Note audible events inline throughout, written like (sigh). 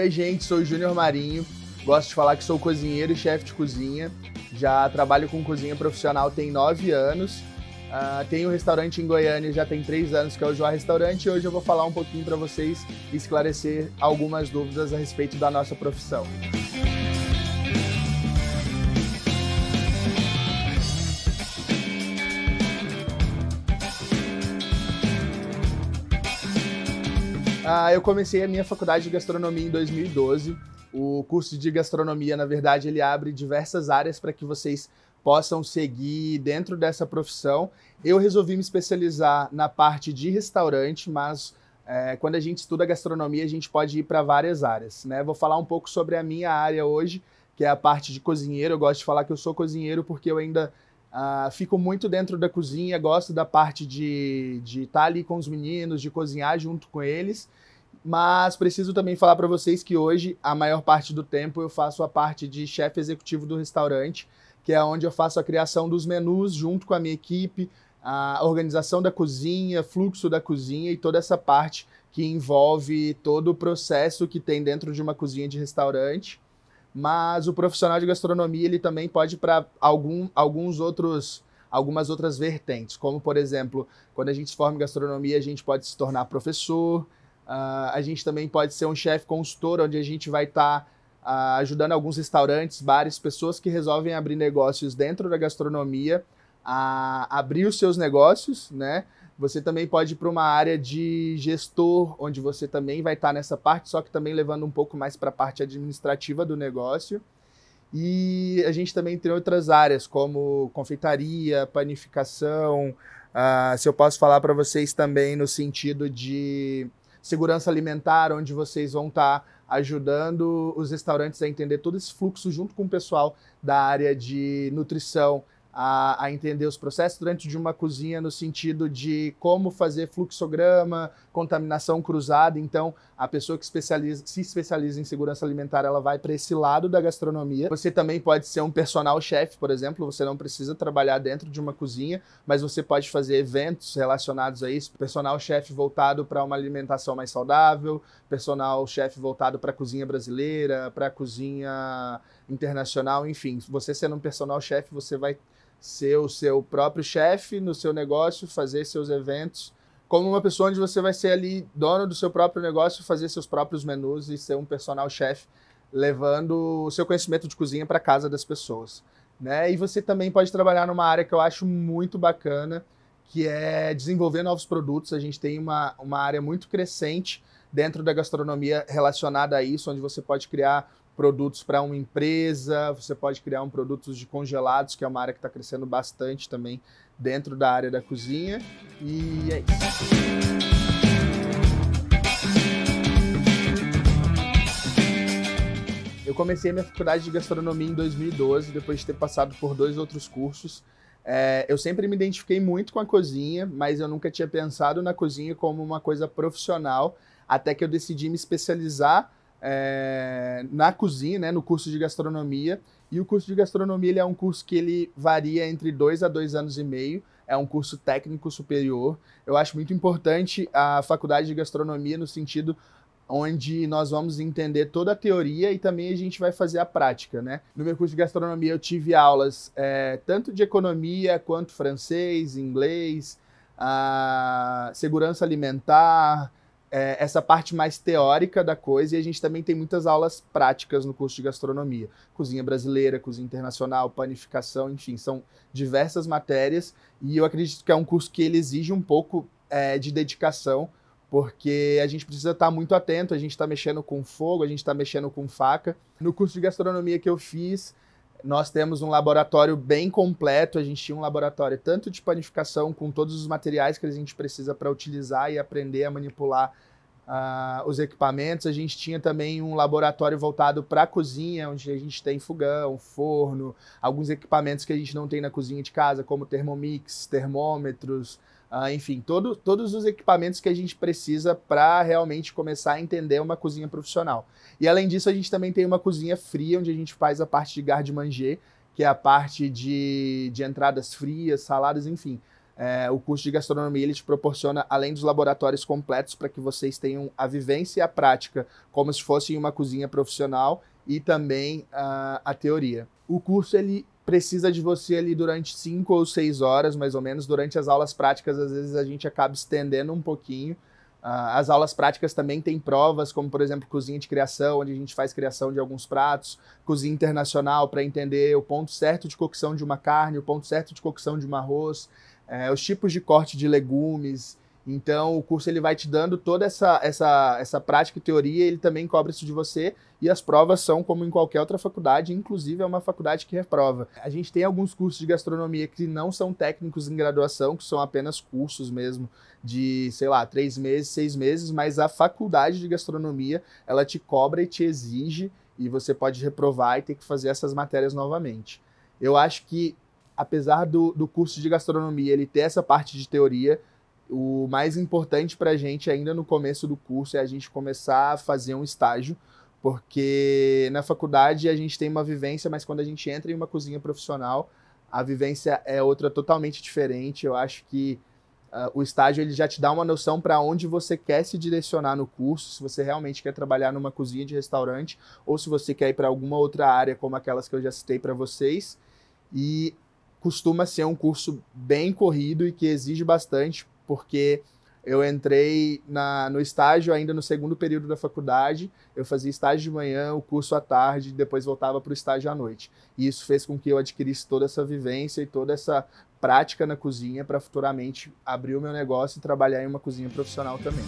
Oi, gente, sou o Júnior Marinho. Gosto de falar que sou cozinheiro e chefe de cozinha. Já trabalho com cozinha profissional tem nove anos. Uh, tenho um restaurante em Goiânia já tem três anos, que é o Joá Restaurante. E hoje eu vou falar um pouquinho para vocês e esclarecer algumas dúvidas a respeito da nossa profissão. Ah, eu comecei a minha faculdade de gastronomia em 2012. O curso de gastronomia, na verdade, ele abre diversas áreas para que vocês possam seguir dentro dessa profissão. Eu resolvi me especializar na parte de restaurante, mas é, quando a gente estuda gastronomia, a gente pode ir para várias áreas. Né? Vou falar um pouco sobre a minha área hoje, que é a parte de cozinheiro. Eu gosto de falar que eu sou cozinheiro porque eu ainda Uh, fico muito dentro da cozinha, gosto da parte de estar tá ali com os meninos, de cozinhar junto com eles. Mas preciso também falar para vocês que hoje, a maior parte do tempo, eu faço a parte de chefe executivo do restaurante, que é onde eu faço a criação dos menus junto com a minha equipe, a organização da cozinha, fluxo da cozinha e toda essa parte que envolve todo o processo que tem dentro de uma cozinha de restaurante. Mas o profissional de gastronomia ele também pode para algum, alguns outros algumas outras vertentes, como por exemplo, quando a gente se forma em gastronomia, a gente pode se tornar professor, Uh, a gente também pode ser um chefe consultor, onde a gente vai estar tá, uh, ajudando alguns restaurantes, bares, pessoas que resolvem abrir negócios dentro da gastronomia a abrir os seus negócios, né? Você também pode ir para uma área de gestor, onde você também vai estar tá nessa parte, só que também levando um pouco mais para a parte administrativa do negócio. E a gente também tem outras áreas, como confeitaria, panificação. Uh, se eu posso falar para vocês também no sentido de segurança alimentar, onde vocês vão estar tá ajudando os restaurantes a entender todo esse fluxo junto com o pessoal da área de nutrição, a, a, entender os processos durante de uma cozinha no sentido de como fazer fluxograma, contaminação cruzada. Então, a pessoa que especializa, se especializa em segurança alimentar, ela vai para esse lado da gastronomia. Você também pode ser um personal chef, por exemplo. Você não precisa trabalhar dentro de uma cozinha, mas você pode fazer eventos relacionados a isso. Personal chef voltado para uma alimentação mais saudável, personal chef voltado para a cozinha brasileira, para a cozinha internacional, enfim. Você sendo um personal chef, você vai ser o seu próprio chefe no seu negócio, fazer seus eventos, como uma pessoa onde você vai ser ali dono do seu próprio negócio, fazer seus próprios menus e ser um personal chefe, levando o seu conhecimento de cozinha para casa das pessoas. Né? E você também pode trabalhar numa área que eu acho muito bacana, que é desenvolver novos produtos. A gente tem uma, uma área muito crescente dentro da gastronomia relacionada a isso, onde você pode criar produtos para uma empresa, você pode criar um produto de congelados, que é uma área que está crescendo bastante também dentro da área da cozinha. E é isso. Eu comecei minha faculdade de gastronomia em 2012, depois de ter passado por dois outros cursos. É, eu sempre me identifiquei muito com a cozinha, mas eu nunca tinha pensado na cozinha como uma coisa profissional, até que eu decidi me especializar é, na cozinha, né, no curso de gastronomia. E o curso de gastronomia ele é um curso que ele varia entre dois a dois anos e meio. É um curso técnico superior. Eu acho muito importante a faculdade de gastronomia no sentido onde nós vamos entender toda a teoria e também a gente vai fazer a prática, né? No meu curso de gastronomia eu tive aulas é, tanto de economia quanto francês, inglês, segurança alimentar, é, essa parte mais teórica da coisa e a gente também tem muitas aulas práticas no curso de gastronomia. Cozinha brasileira, cozinha internacional, panificação, enfim, são diversas matérias e eu acredito que é um curso que ele exige um pouco é, de dedicação porque a gente precisa estar muito atento, a gente está mexendo com fogo, a gente está mexendo com faca. No curso de gastronomia que eu fiz, nós temos um laboratório bem completo. A gente tinha um laboratório tanto de panificação, com todos os materiais que a gente precisa para utilizar e aprender a manipular uh, os equipamentos. A gente tinha também um laboratório voltado para a cozinha, onde a gente tem fogão, forno, alguns equipamentos que a gente não tem na cozinha de casa, como termomix, termômetros ah, enfim, todo, todos os equipamentos que a gente precisa para realmente começar a entender uma cozinha profissional. E além disso, a gente também tem uma cozinha fria, onde a gente faz a parte de garde manger, que é a parte de, de entradas frias, saladas, enfim. É, o curso de gastronomia ele te proporciona, além dos laboratórios completos, para que vocês tenham a vivência e a prática, como se fosse uma cozinha profissional, e também uh, a teoria. O curso ele precisa de você ali durante cinco ou seis horas, mais ou menos. Durante as aulas práticas, às vezes a gente acaba estendendo um pouquinho. Uh, as aulas práticas também têm provas, como por exemplo cozinha de criação, onde a gente faz criação de alguns pratos, cozinha internacional para entender o ponto certo de cocção de uma carne, o ponto certo de cocção de um arroz, uh, os tipos de corte de legumes, então, o curso ele vai te dando toda essa, essa, essa prática e teoria, ele também cobra isso de você, e as provas são como em qualquer outra faculdade, inclusive é uma faculdade que reprova. A gente tem alguns cursos de gastronomia que não são técnicos em graduação, que são apenas cursos mesmo de, sei lá, três meses, seis meses, mas a faculdade de gastronomia, ela te cobra e te exige, e você pode reprovar e ter que fazer essas matérias novamente. Eu acho que, apesar do, do curso de gastronomia ele ter essa parte de teoria, o mais importante para a gente ainda no começo do curso é a gente começar a fazer um estágio, porque na faculdade a gente tem uma vivência, mas quando a gente entra em uma cozinha profissional, a vivência é outra totalmente diferente. Eu acho que uh, o estágio ele já te dá uma noção para onde você quer se direcionar no curso, se você realmente quer trabalhar numa cozinha de restaurante ou se você quer ir para alguma outra área, como aquelas que eu já citei para vocês. E costuma ser um curso bem corrido e que exige bastante porque eu entrei na, no estágio ainda no segundo período da faculdade. Eu fazia estágio de manhã, o curso à tarde, depois voltava para o estágio à noite. E isso fez com que eu adquirisse toda essa vivência e toda essa prática na cozinha para futuramente abrir o meu negócio e trabalhar em uma cozinha profissional também.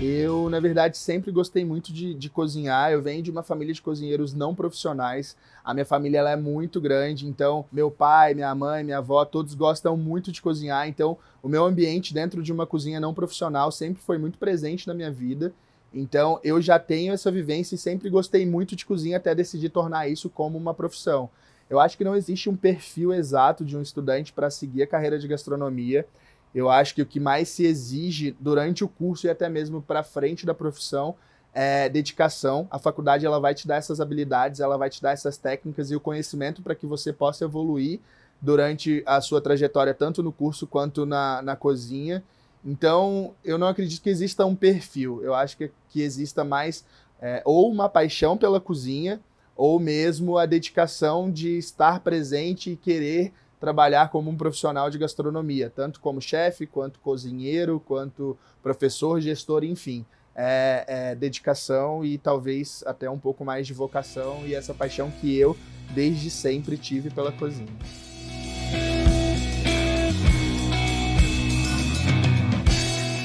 Eu, na verdade, sempre gostei muito de, de, cozinhar. Eu venho de uma família de cozinheiros não profissionais. A minha família ela é muito grande, então meu pai, minha mãe, minha avó, todos gostam muito de cozinhar. Então, o meu ambiente dentro de uma cozinha não profissional sempre foi muito presente na minha vida. Então, eu já tenho essa vivência e sempre gostei muito de cozinha até decidir tornar isso como uma profissão. Eu acho que não existe um perfil exato de um estudante para seguir a carreira de gastronomia. Eu acho que o que mais se exige durante o curso e até mesmo para frente da profissão é dedicação. A faculdade ela vai te dar essas habilidades, ela vai te dar essas técnicas e o conhecimento para que você possa evoluir durante a sua trajetória, tanto no curso quanto na, na cozinha. Então, eu não acredito que exista um perfil. Eu acho que, que exista mais é, ou uma paixão pela cozinha, ou mesmo a dedicação de estar presente e querer trabalhar como um profissional de gastronomia, tanto como chefe, quanto cozinheiro, quanto professor, gestor, enfim. É, é, dedicação e talvez até um pouco mais de vocação e essa paixão que eu desde sempre tive pela cozinha.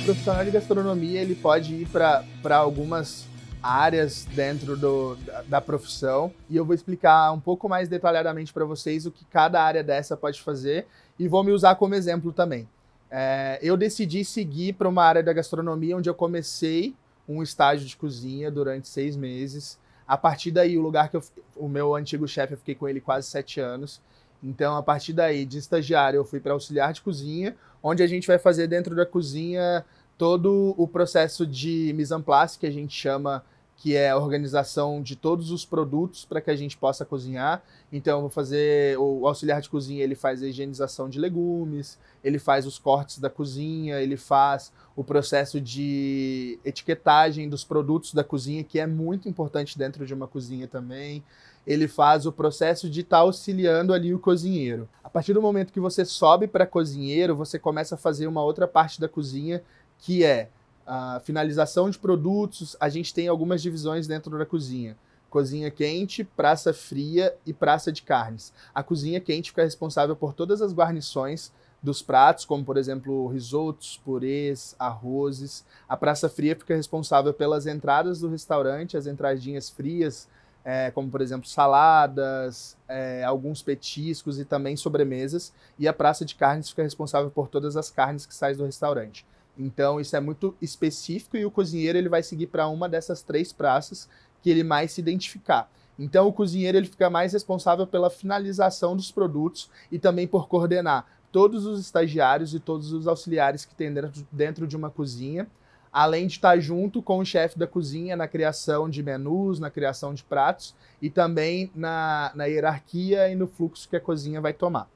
O profissional de gastronomia ele pode ir para algumas áreas dentro do, da, da, profissão e eu vou explicar um pouco mais detalhadamente para vocês o que cada área dessa pode fazer e vou me usar como exemplo também. É, eu decidi seguir para uma área da gastronomia onde eu comecei um estágio de cozinha durante seis meses. A partir daí, o lugar que eu, o meu antigo chefe, eu fiquei com ele quase sete anos. Então, a partir daí, de estagiário, eu fui para auxiliar de cozinha, onde a gente vai fazer dentro da cozinha todo o processo de mise en place que a gente chama que é a organização de todos os produtos para que a gente possa cozinhar. Então, vou fazer o auxiliar de cozinha, ele faz a higienização de legumes, ele faz os cortes da cozinha, ele faz o processo de etiquetagem dos produtos da cozinha, que é muito importante dentro de uma cozinha também. Ele faz o processo de estar tá auxiliando ali o cozinheiro. A partir do momento que você sobe para cozinheiro, você começa a fazer uma outra parte da cozinha que é a finalização de produtos. A gente tem algumas divisões dentro da cozinha. Cozinha quente, praça fria e praça de carnes. A cozinha quente fica responsável por todas as guarnições dos pratos, como por exemplo risotos, purês, arrozes. A praça fria fica responsável pelas entradas do restaurante, as entradinhas frias, é, como por exemplo saladas, é, alguns petiscos e também sobremesas. E a praça de carnes fica responsável por todas as carnes que saem do restaurante. Então isso é muito específico e o cozinheiro ele vai seguir para uma dessas três praças que ele mais se identificar. Então o cozinheiro ele fica mais responsável pela finalização dos produtos e também por coordenar todos os estagiários e todos os auxiliares que tem dentro, de uma cozinha, além de estar junto com o chefe da cozinha na criação de menus, na criação de pratos e também na, na hierarquia e no fluxo que a cozinha vai tomar.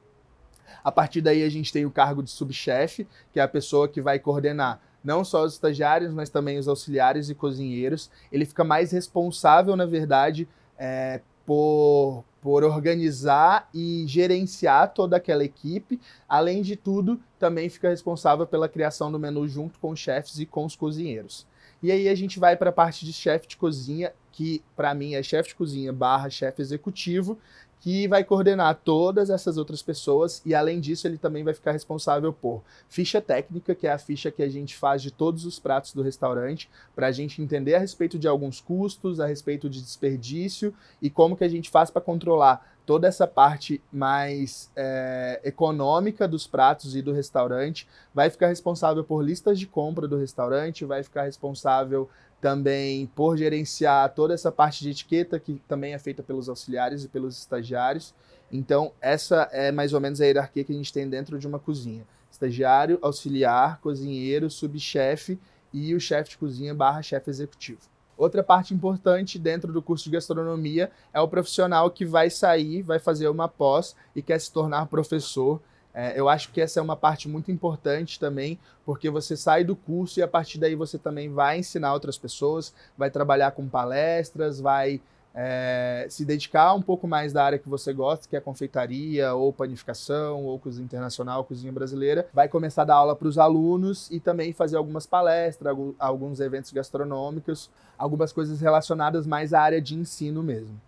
A partir daí, a gente tem o cargo de subchefe, que é a pessoa que vai coordenar não só os estagiários, mas também os auxiliares e cozinheiros. Ele fica mais responsável, na verdade, é, por, por organizar e gerenciar toda aquela equipe. Além de tudo, também fica responsável pela criação do menu junto com os chefes e com os cozinheiros. E aí a gente vai para a parte de chefe de cozinha, que para mim é chefe de cozinha barra chefe executivo, que vai coordenar todas essas outras pessoas e além disso ele também vai ficar responsável por ficha técnica, que é a ficha que a gente faz de todos os pratos do restaurante, para a gente entender a respeito de alguns custos, a respeito de desperdício e como que a gente faz para controlar toda essa parte mais é, econômica dos pratos e do restaurante, vai ficar responsável por listas de compra do restaurante, vai ficar responsável também por gerenciar toda essa parte de etiqueta que também é feita pelos auxiliares e pelos estagiários. Então, essa é mais ou menos a hierarquia que a gente tem dentro de uma cozinha. Estagiário, auxiliar, cozinheiro, subchefe e o chefe de cozinha barra chefe executivo. Outra parte importante dentro do curso de gastronomia é o profissional que vai sair, vai fazer uma pós e quer se tornar professor é, eu acho que essa é uma parte muito importante também, porque você sai do curso e a partir daí você também vai ensinar outras pessoas, vai trabalhar com palestras, vai é, se dedicar um pouco mais da área que você gosta, que é confeitaria, ou panificação, ou cozinha internacional, cozinha brasileira, vai começar a dar aula para os alunos e também fazer algumas palestras, alguns eventos gastronômicos, algumas coisas relacionadas mais à área de ensino mesmo.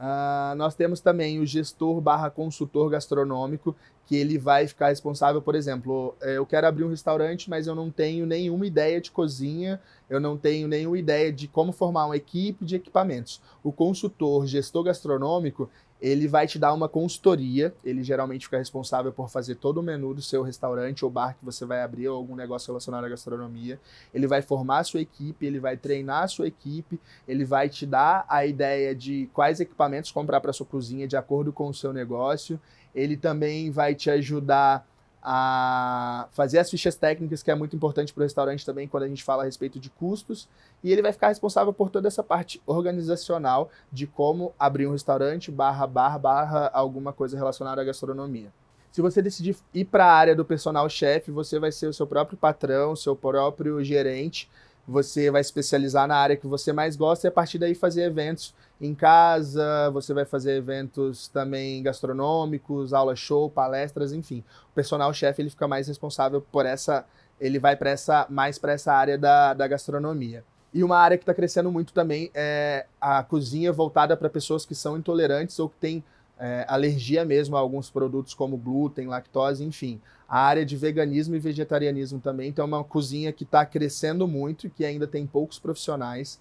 Uh, nós temos também o gestor barra consultor gastronômico, que ele vai ficar responsável, por exemplo, é, eu quero abrir um restaurante, mas eu não tenho nenhuma ideia de cozinha, eu não tenho nenhuma ideia de como formar uma equipe de equipamentos. O consultor, gestor gastronômico, ele vai te dar uma consultoria. Ele geralmente fica responsável por fazer todo o menu do seu restaurante ou bar que você vai abrir ou algum negócio relacionado à gastronomia. Ele vai formar a sua equipe, ele vai treinar a sua equipe, ele vai te dar a ideia de quais equipamentos comprar para sua cozinha de acordo com o seu negócio. Ele também vai te ajudar a fazer as fichas técnicas, que é muito importante para o restaurante também quando a gente fala a respeito de custos, e ele vai ficar responsável por toda essa parte organizacional de como abrir um restaurante, barra, barra, barra, alguma coisa relacionada à gastronomia. Se você decidir ir para a área do personal chefe, você vai ser o seu próprio patrão, seu próprio gerente, você vai especializar na área que você mais gosta e a partir daí fazer eventos em casa, você vai fazer eventos também gastronômicos, aula show, palestras, enfim. O personal chefe ele fica mais responsável por essa, ele vai para essa mais para essa área da, da gastronomia. E uma área que está crescendo muito também é a cozinha voltada para pessoas que são intolerantes ou que têm é, alergia mesmo a alguns produtos como glúten, lactose, enfim a área de veganismo e vegetarianismo também. Então, é uma cozinha que está crescendo muito e que ainda tem poucos profissionais.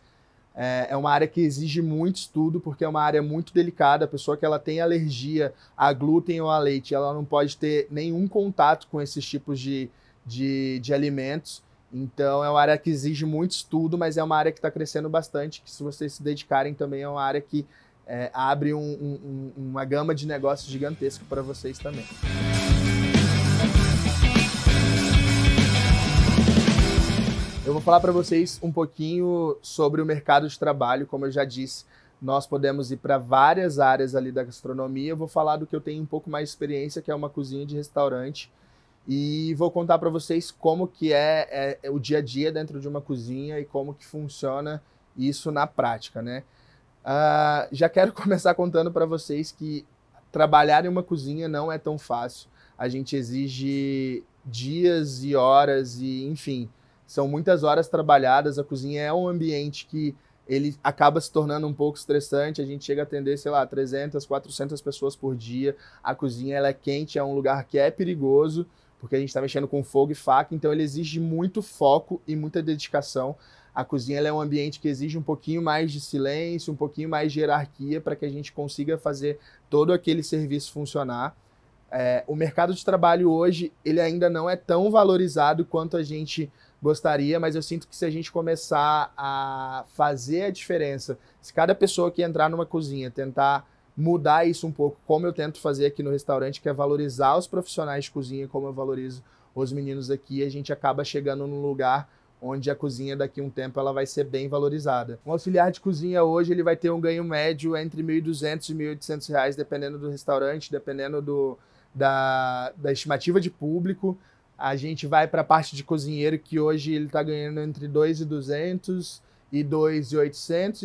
É, é uma área que exige muito estudo, porque é uma área muito delicada. A pessoa que ela tem alergia a glúten ou a leite, ela não pode ter nenhum contato com esses tipos de, de, de alimentos. Então, é uma área que exige muito estudo, mas é uma área que está crescendo bastante, que se vocês se dedicarem também é uma área que é, abre um, um, uma gama de negócios gigantesco para vocês também. Eu vou falar para vocês um pouquinho sobre o mercado de trabalho, como eu já disse. Nós podemos ir para várias áreas ali da gastronomia. Eu vou falar do que eu tenho um pouco mais de experiência, que é uma cozinha de restaurante, e vou contar para vocês como que é, é, é, o dia a dia dentro de uma cozinha e como que funciona isso na prática, né? Uh, já quero (laughs) começar contando para vocês que trabalhar em uma cozinha não é tão fácil. A gente exige dias e horas e, enfim, são muitas horas trabalhadas, a cozinha é um ambiente que ele acaba se tornando um pouco estressante, a gente chega a atender, sei lá, 300, 400 pessoas por dia, a cozinha ela é quente, é um lugar que é perigoso, porque a gente está mexendo com fogo e faca, então ele exige muito foco e muita dedicação. A cozinha é um ambiente que exige um pouquinho mais de silêncio, um pouquinho mais de hierarquia para que a gente consiga fazer todo aquele serviço funcionar. É, o mercado de trabalho hoje ele ainda não é tão valorizado quanto a gente gostaria, mas eu sinto que se a gente começar a fazer a diferença, se cada pessoa que entrar numa cozinha tentar mudar isso um pouco, como eu tento fazer aqui no restaurante, que é valorizar os profissionais de cozinha, como eu valorizo os meninos aqui, a gente acaba chegando num lugar onde a cozinha daqui a um tempo ela vai ser bem valorizada. Um auxiliar de cozinha hoje ele vai ter um ganho médio entre 1.200 e 1.800 reais, dependendo do restaurante, dependendo do, da, da estimativa de público a gente vai para a parte de cozinheiro, que hoje ele está ganhando entre 2 e 200 e 2 e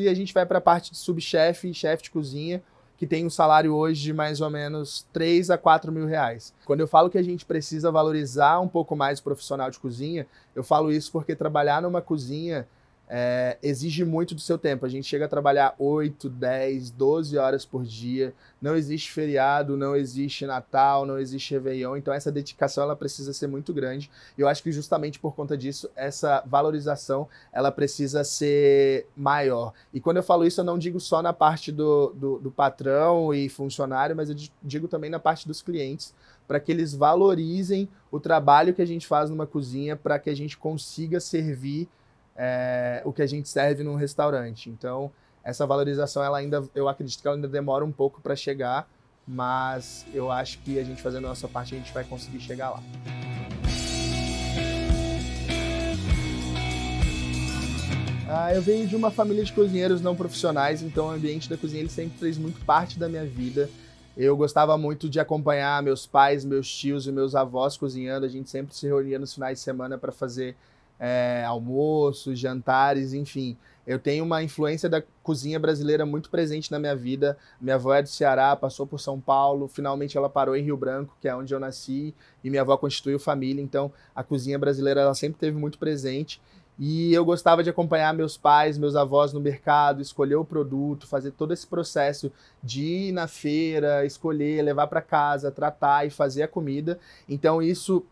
e a gente vai para a parte de subchefe e chefe de cozinha, que tem um salário hoje de mais ou menos 3 a 4 mil reais. Quando eu falo que a gente precisa valorizar um pouco mais o profissional de cozinha, eu falo isso porque trabalhar numa cozinha é, exige muito do seu tempo. A gente chega a trabalhar 8, 10, 12 horas por dia. Não existe feriado, não existe Natal, não existe Réveillon. Então, essa dedicação ela precisa ser muito grande. E eu acho que justamente por conta disso, essa valorização ela precisa ser maior. E quando eu falo isso, eu não digo só na parte do, do, do patrão e funcionário, mas eu digo também na parte dos clientes para que eles valorizem o trabalho que a gente faz numa cozinha, para que a gente consiga servir é, o que a gente serve num restaurante. Então, essa valorização, ela ainda, eu acredito que ela ainda demora um pouco para chegar, mas eu acho que a gente fazendo a nossa parte, a gente vai conseguir chegar lá. Ah, eu venho de uma família de cozinheiros não profissionais, então o ambiente da cozinha ele sempre fez muito parte da minha vida. Eu gostava muito de acompanhar meus pais, meus tios e meus avós cozinhando. A gente sempre se reunia nos finais de semana para fazer é, almoços, jantares, enfim. Eu tenho uma influência da cozinha brasileira muito presente na minha vida. Minha avó é do Ceará, passou por São Paulo, finalmente ela parou em Rio Branco, que é onde eu nasci, e minha avó constituiu família, então a cozinha brasileira ela sempre teve muito presente. E eu gostava de acompanhar meus pais, meus avós no mercado, escolher o produto, fazer todo esse processo de ir na feira, escolher, levar para casa, tratar e fazer a comida. Então isso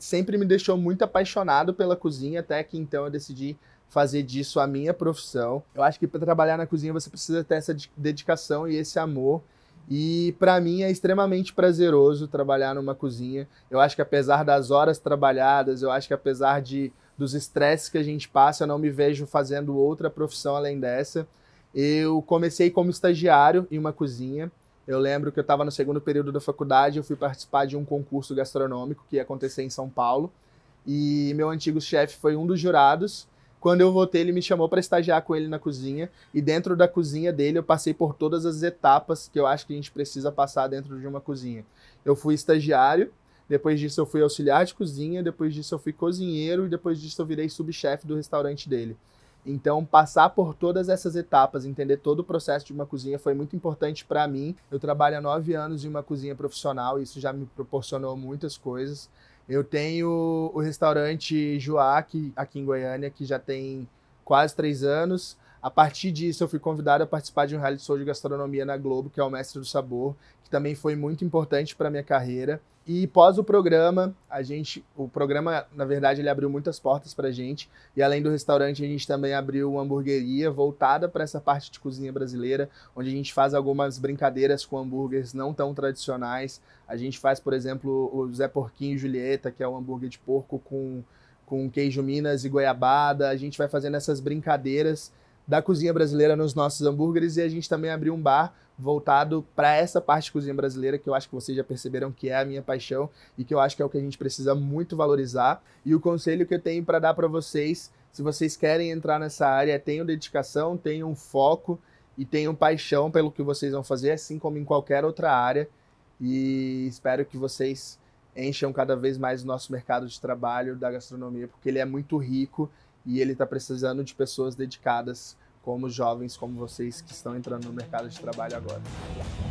sempre me deixou muito apaixonado pela cozinha, até que então eu decidi fazer disso a minha profissão. Eu acho que para trabalhar na cozinha você precisa ter essa dedicação e esse amor. E para mim é extremamente prazeroso trabalhar numa cozinha. Eu acho que apesar das horas trabalhadas, eu acho que apesar de dos estresses que a gente passa, eu não me vejo fazendo outra profissão além dessa. Eu comecei como estagiário em uma cozinha eu lembro que eu estava no segundo período da faculdade, eu fui participar de um concurso gastronômico que ia acontecer em São Paulo. E meu antigo chefe foi um dos jurados. Quando eu voltei, ele me chamou para estagiar com ele na cozinha. E dentro da cozinha dele, eu passei por todas as etapas que eu acho que a gente precisa passar dentro de uma cozinha. Eu fui estagiário, depois disso, eu fui auxiliar de cozinha, depois disso, eu fui cozinheiro e depois disso, eu virei subchefe do restaurante dele. Então, passar por todas essas etapas, entender todo o processo de uma cozinha foi muito importante para mim. Eu trabalho há nove anos em uma cozinha profissional e isso já me proporcionou muitas coisas. Eu tenho o restaurante Joaque aqui em Goiânia, que já tem quase três anos. A partir disso, eu fui convidado a participar de um reality show de gastronomia na Globo, que é o Mestre do Sabor, que também foi muito importante para minha carreira. E pós o programa, a gente, o programa, na verdade, ele abriu muitas portas para a gente. E além do restaurante, a gente também abriu uma hamburgueria voltada para essa parte de cozinha brasileira, onde a gente faz algumas brincadeiras com hambúrgueres não tão tradicionais. A gente faz, por exemplo, o Zé Porquinho e Julieta, que é um hambúrguer de porco com, com queijo minas e goiabada. A gente vai fazendo essas brincadeiras da cozinha brasileira nos nossos hambúrgueres e a gente também abriu um bar voltado para essa parte de cozinha brasileira que eu acho que vocês já perceberam que é a minha paixão e que eu acho que é o que a gente precisa muito valorizar. E o conselho que eu tenho para dar para vocês, se vocês querem entrar nessa área, é tenham dedicação, tenham foco e tenham paixão pelo que vocês vão fazer, assim como em qualquer outra área. E espero que vocês encham cada vez mais o nosso mercado de trabalho da gastronomia, porque ele é muito rico e ele está precisando de pessoas dedicadas como jovens como vocês que estão entrando no mercado de trabalho agora.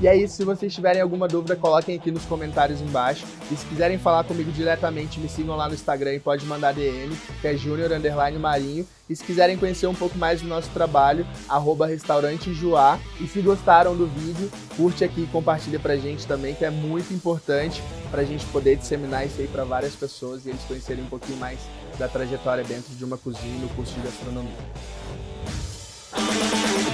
E é isso, se vocês tiverem alguma dúvida, coloquem aqui nos comentários embaixo. E se quiserem falar comigo diretamente, me sigam lá no Instagram e pode mandar DM, que é Junior Marinho. E se quiserem conhecer um pouco mais do nosso trabalho, arroba Restaurante Joá. E se gostaram do vídeo, curte aqui e compartilha pra gente também, que é muito importante pra gente poder disseminar isso aí pra várias pessoas e eles conhecerem um pouquinho mais da trajetória dentro de uma cozinha no curso de gastronomia. Thank you.